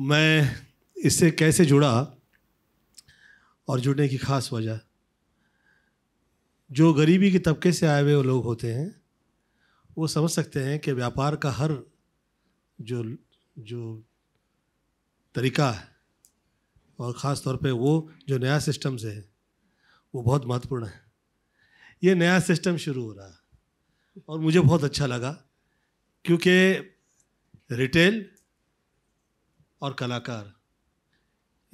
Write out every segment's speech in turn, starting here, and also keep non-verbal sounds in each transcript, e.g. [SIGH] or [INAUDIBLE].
मैं इससे कैसे जुड़ा और जुड़ने की ख़ास वजह जो गरीबी के तबके से आए हुए लोग होते हैं वो समझ सकते हैं कि व्यापार का हर जो जो तरीका है और ख़ास तौर पे वो जो नया सिस्टम से है वो बहुत महत्वपूर्ण है ये नया सिस्टम शुरू हो रहा है और मुझे बहुत अच्छा लगा क्योंकि रिटेल और कलाकार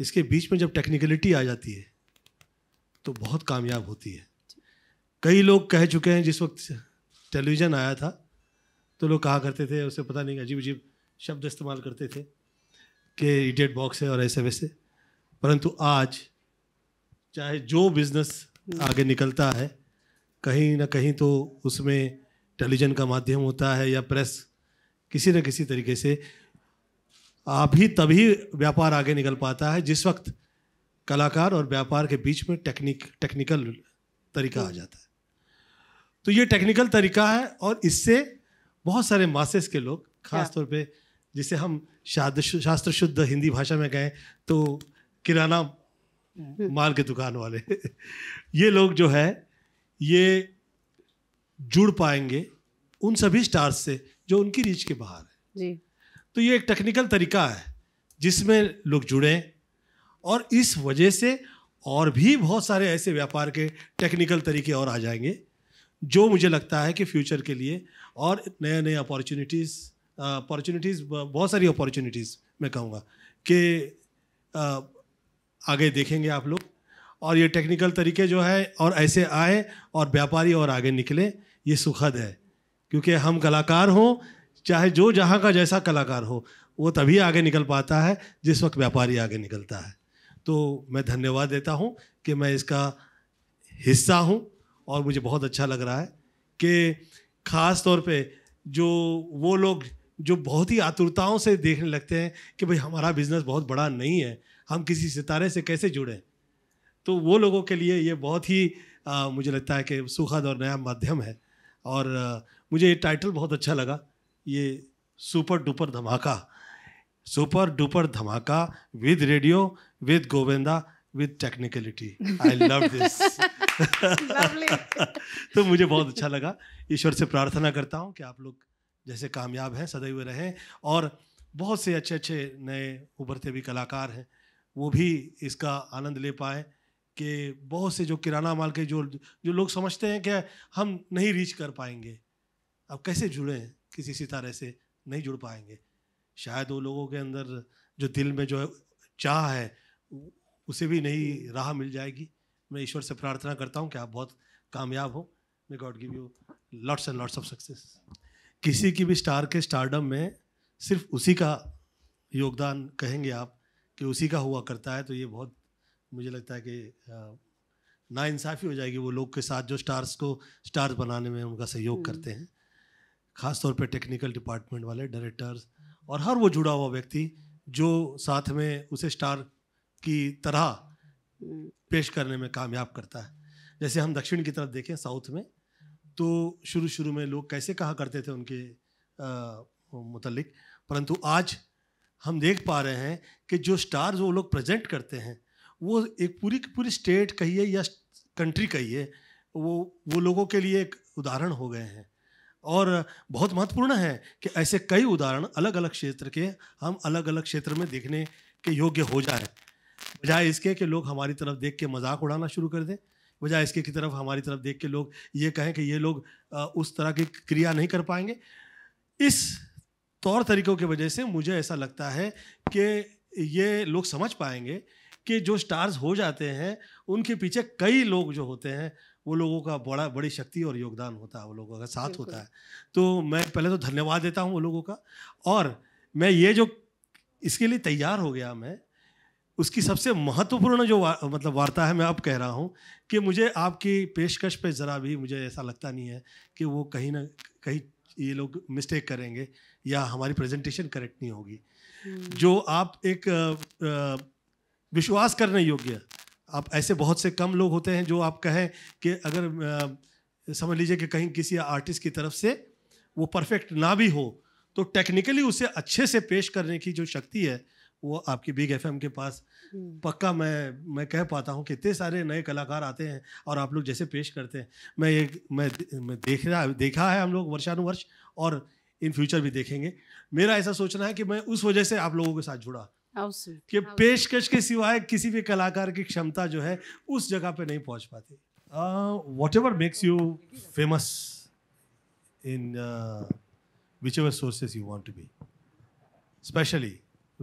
इसके बीच में जब टेक्निकलिटी आ जाती है तो बहुत कामयाब होती है कई लोग कह चुके हैं जिस वक्त टेलीविज़न आया था तो लोग कहा करते थे उसे पता नहीं अजीब अजीब शब्द इस्तेमाल करते थे कि इडियट बॉक्स है और ऐसे वैसे परंतु आज चाहे जो बिज़नेस आगे निकलता है कहीं ना कहीं तो उसमें टेलीविज़न का माध्यम होता है या प्रेस किसी न किसी तरीके से आप ही तभी व्यापार आगे निकल पाता है जिस वक्त कलाकार और व्यापार के बीच में टेक्निक टेक्निकल तरीका आ जाता है तो ये टेक्निकल तरीका है और इससे बहुत सारे मासेस के लोग हाँ। खासतौर पे जिसे हम शास्त्र शुद्ध हिंदी भाषा में कहें तो किराना हम्म। माल के दुकान वाले ये लोग जो है ये जुड़ पाएंगे उन सभी स्टार्स से जो उनकी रीच के बाहर है जी तो ये एक टेक्निकल तरीका है जिसमें लोग जुड़ें और इस वजह से और भी बहुत सारे ऐसे व्यापार के टेक्निकल तरीके और आ जाएंगे जो मुझे लगता है कि फ्यूचर के लिए और नए नए अपॉर्चुनिटीज़ अपॉर्चुनिटीज़ बहुत सारी अपॉर्चुनिटीज़ मैं कहूँगा कि आगे देखेंगे आप लोग और ये टेक्निकल तरीके जो है और ऐसे आए और व्यापारी और आगे निकले ये सुखद है क्योंकि हम कलाकार हों चाहे जो जहाँ का जैसा कलाकार हो वो तभी आगे निकल पाता है जिस वक्त व्यापारी आगे निकलता है तो मैं धन्यवाद देता हूँ कि मैं इसका हिस्सा हूँ और मुझे बहुत अच्छा लग रहा है कि ख़ास तौर पे जो वो लोग जो बहुत ही आतुरताओं से देखने लगते हैं कि भाई हमारा बिज़नेस बहुत बड़ा नहीं है हम किसी सितारे से कैसे जुड़ें तो वो लोगों के लिए ये बहुत ही आ, मुझे लगता है कि सुखद और नया माध्यम है और आ, मुझे ये टाइटल बहुत अच्छा लगा ये सुपर डुपर धमाका सुपर डुपर धमाका with radio with Govinda with technicality I love this तो मुझे बहुत अच्छा लगा ईश्वर से प्रार्थना करता हूँ कि आप लोग जैसे कामयाब हैं सदैव रहें और बहुत से अच्छे अच्छे नए उभरते भी कलाकार हैं वो भी इसका आनंद ले पाएँ कि बहुत से जो किराना माल के जो जो लोग समझते हैं कि हम नहीं रीच कर पाएंगे अब कैसे जुड़े हैं किसी सितारे से नहीं जुड़ पाएंगे शायद वो लोगों के अंदर जो दिल में जो है चाह है उसे भी नई राह मिल जाएगी मैं ईश्वर से प्रार्थना करता हूँ कि आप बहुत कामयाब हो may God give you lots and lots of success किसी की भी स्टार के स्टारडम में सिर्फ उसी का योगदान कहेंगे आप कि उसी का हुआ करता है तो ये बहुत मुझे लगता है कि नाइंसाफ़ी हो जाएगी वो लोग के साथ जो स्टार्स को स्टार्स बनाने में उनका सहयोग हम्म। करते हैं खासतौर पे टेक्निकल डिपार्टमेंट वाले डायरेक्टर्स और हर वो जुड़ा हुआ व्यक्ति जो साथ में उसे स्टार की तरह पेश करने में कामयाब करता है जैसे हम दक्षिण की तरफ देखें साउथ में तो शुरू शुरू में लोग कैसे कहा करते थे उनके मुतलिक परंतु आज हम देख पा रहे हैं कि जो स्टार वो लोग प्रेजेंट करते हैं वो एक पूरी की पूरी स्टेट कहिए या कंट्री कहिए वो वो लोगों के लिए एक उदाहरण हो गए हैं और बहुत महत्वपूर्ण है कि ऐसे कई उदाहरण अलग अलग क्षेत्र के हम अलग अलग क्षेत्र में देखने के योग्य हो जाए बजाय इसके कि लोग हमारी तरफ देख के मजाक उड़ाना शुरू कर दें बजाय इसके की तरफ हमारी तरफ देख के लोग ये कहें कि ये लोग उस तरह की क्रिया नहीं कर पाएंगे इस तौर तरीक़ों की वजह से मुझे ऐसा लगता है कि ये लोग समझ पाएंगे कि जो स्टार्स हो जाते हैं उनके पीछे कई लोग जो होते हैं वो लोगों का बड़ा बड़ी शक्ति और योगदान होता है वो लोगों का साथ होता है तो मैं पहले तो धन्यवाद देता हूँ वो लोगों का और मैं ये जो इसके लिए तैयार हो गया मैं उसकी सबसे महत्वपूर्ण जो वा, मतलब वार्ता है मैं अब कह रहा हूँ कि मुझे आपकी पेशकश पे ज़रा भी मुझे ऐसा लगता नहीं है कि वो कहीं ना कहीं ये लोग मिस्टेक करेंगे या हमारी प्रेजेंटेशन करेक्ट नहीं होगी हम्म। जो आप एक विश्वास करने योग्य आप ऐसे बहुत से कम लोग होते हैं जो आप कहें कि अगर समझ लीजिए कि कहीं किसी आर्टिस्ट की तरफ से वो परफेक्ट ना भी हो तो टेक्निकली उसे अच्छे से पेश करने की जो शक्ति है वो आपकी बिग एफ के पास हम्म। पक्का मैं मैं कह पाता हूँ कि इतने सारे नए कलाकार आते हैं और आप लोग जैसे पेश करते हैं मैं ये मैं मैं देख रहा देखा है हम लोग वर्षानुवर्ष और इन फ्यूचर भी देखेंगे मेरा ऐसा सोचना है कि मैं उस वजह से आप लोगों के साथ जुड़ा कि पेशकश के सिवाय किसी भी कलाकार की क्षमता जो है उस जगह पे नहीं पहुंच पाती whatever makes you famous in whichever sources you want to be specially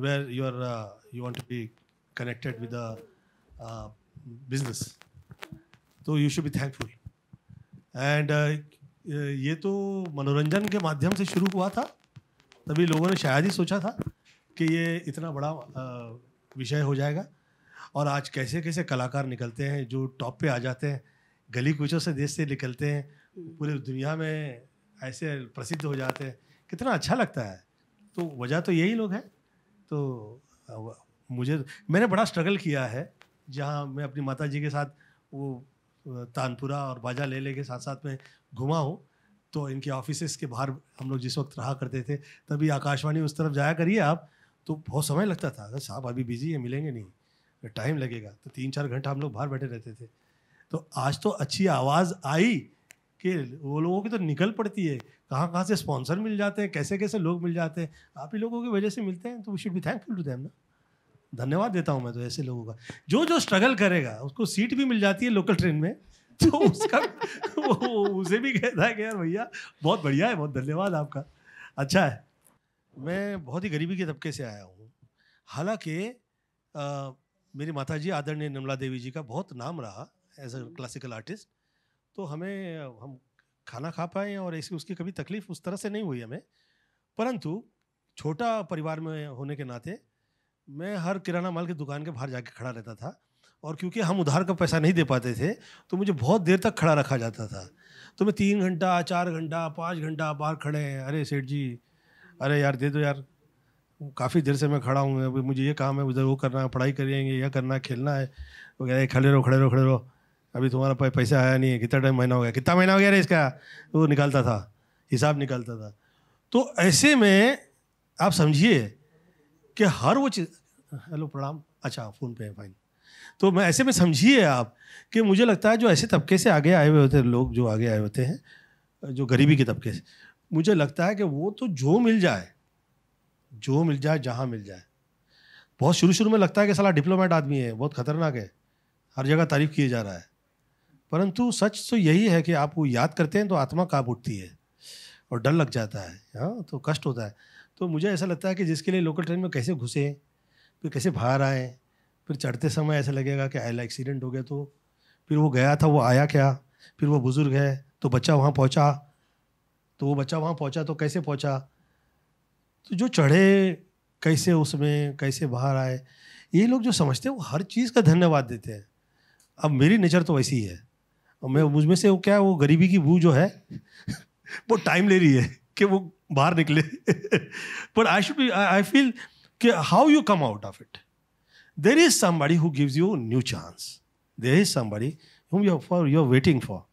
where you are you want to be connected with business तो you should be thankful and ये तो मनोरंजन के माध्यम से शुरू हुआ था तभी लोगों ने शायद ही सोचा था कि ये इतना बड़ा विषय हो जाएगा और आज कैसे कैसे कलाकार निकलते हैं जो टॉप पे आ जाते हैं गली कुचों से देश से निकलते हैं हम्म। पूरे दुनिया में ऐसे प्रसिद्ध हो जाते हैं कितना अच्छा लगता है तो वजह तो यही लोग हैं तो मुझे मैंने बड़ा स्ट्रगल किया है जहाँ मैं अपनी माता जी के साथ वो तानपुरा और बाजा ले ले के साथ साथ में घुमा हूँ तो इनके ऑफिस के बाहर हम लोग जिस वक्त रहा करते थे तभी आकाशवाणी उस तरफ जाया करिए आप तो बहुत समय लगता था अगर साहब अभी बिजी है मिलेंगे नहीं टाइम लगेगा तो तीन चार घंटा हम लोग बाहर बैठे रहते थे तो आज तो अच्छी आवाज़ आई कि वो लोगों की तो निकल पड़ती है कहाँ कहाँ से स्पॉन्सर मिल जाते हैं कैसे कैसे लोग मिल जाते हैं आप ही लोगों की वजह से मिलते हैं तो we should be thankful to them ना धन्यवाद देता हूँ मैं तो ऐसे लोगों का जो जो स्ट्रगल करेगा उसको सीट भी मिल जाती है लोकल ट्रेन में तो उसका [LAUGHS] वो उसे भी कहता है कि यार भैया बहुत बढ़िया है बहुत धन्यवाद आपका अच्छा है मैं बहुत ही गरीबी के तबके से आया हूँ हालांकि मेरी माता जी आदरणीय निर्मला देवी जी का बहुत नाम रहा एज अ क्लासिकल आर्टिस्ट तो हमें हम खाना खा पाए और ऐसी उसकी कभी तकलीफ़ उस तरह से नहीं हुई हमें परंतु छोटा परिवार में होने के नाते मैं हर किराना माल की दुकान के बाहर जाके खड़ा रहता था और क्योंकि हम उधार का पैसा नहीं दे पाते थे तो मुझे बहुत देर तक खड़ा रखा जाता था तो मैं तीन घंटा चार घंटा पाँच घंटा बाहर खड़े हैं अरे सेठ जी अरे यार दे दो यार काफ़ी देर से मैं खड़ा हूँ अभी मुझे ये काम है उधर वो करना है पढ़ाई करेंगे यह करना है खेलना है वगैरह खड़े रहो खड़े रहो खड़े रहो अभी तुम्हारा पैसा आया नहीं है कितना टाइम महीना हो गया कितना महीना हो गया रे इसका वो निकालता था हिसाब निकालता था तो ऐसे में आप समझिए कि हर वो चीज़ हेलो प्रणाम अच्छा फ़ोन पे है फाइन तो मैं ऐसे में समझिए आप कि मुझे लगता है जो ऐसे तबके से आगे आए हुए होते हैं लोग जो आगे आए होते हैं जो गरीबी के तबके से मुझे लगता है कि वो तो जो मिल जाए जो मिल जाए जहाँ मिल जाए बहुत शुरू शुरू में लगता है कि सला डिप्लोमेट आदमी है बहुत खतरनाक है हर जगह तारीफ किए जा रहा है परंतु सच तो यही है कि आप वो याद करते हैं तो आत्मा काँप उठती है और डर लग जाता है हाँ तो कष्ट होता है तो मुझे ऐसा लगता है कि जिसके लिए लोकल ट्रेन में कैसे घुसे फिर कैसे बाहर आए फिर चढ़ते समय ऐसा लगेगा कि आयला एक्सीडेंट हो गया तो फिर वो गया था वो आया क्या फिर वो बुज़ुर्ग है तो बच्चा वहाँ पहुँचा तो वो बच्चा वहाँ पहुँचा तो कैसे पहुँचा तो जो चढ़े कैसे उसमें कैसे बाहर आए ये लोग जो समझते हैं वो हर चीज़ का धन्यवाद देते हैं अब मेरी नेचर तो वैसी है और मैं मुझमें से वो क्या है वो गरीबी की बू जो है वो टाइम ले रही है कि वो बाहर निकले पर I should be I feel कि how you come out of it there is somebody who gives you new chance there is somebody whom you for you are waiting for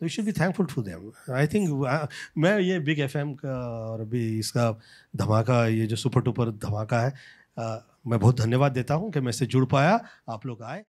तो you should be thankful to them I think मैं ये big F M का और अभी इसका धमाका ये जो सुपर टूपर धमाका है uh, मैं बहुत धन्यवाद देता हूँ कि मैं इससे जुड़ पाया आप लोग आए